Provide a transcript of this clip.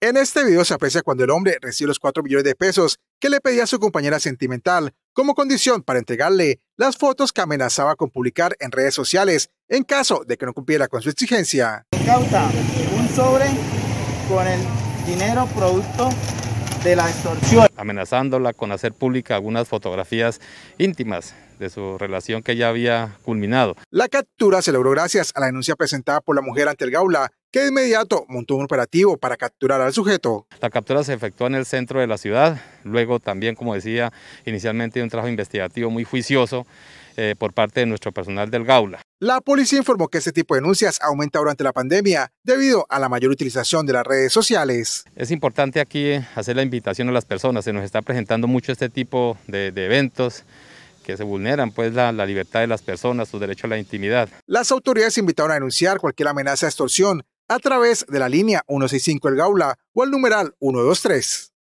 En este video se aprecia cuando el hombre recibe los 4 millones de pesos que le pedía a su compañera sentimental como condición para entregarle las fotos que amenazaba con publicar en redes sociales en caso de que no cumpliera con su exigencia. un sobre con el dinero producto de la extorsión. Amenazándola con hacer pública algunas fotografías íntimas de su relación que ya había culminado. La captura se logró gracias a la denuncia presentada por la mujer ante el Gaula, que de inmediato montó un operativo para capturar al sujeto. La captura se efectuó en el centro de la ciudad, luego también, como decía inicialmente, un trabajo investigativo muy juicioso eh, por parte de nuestro personal del Gaula. La policía informó que este tipo de denuncias aumenta durante la pandemia debido a la mayor utilización de las redes sociales. Es importante aquí hacer la invitación a las personas, se nos está presentando mucho este tipo de, eventos que se vulneran pues la, libertad de las personas, su derecho a la intimidad. Las autoridades invitaron a denunciar cualquier amenaza a extorsión a través de la línea 165 El Gaula o el numeral 123.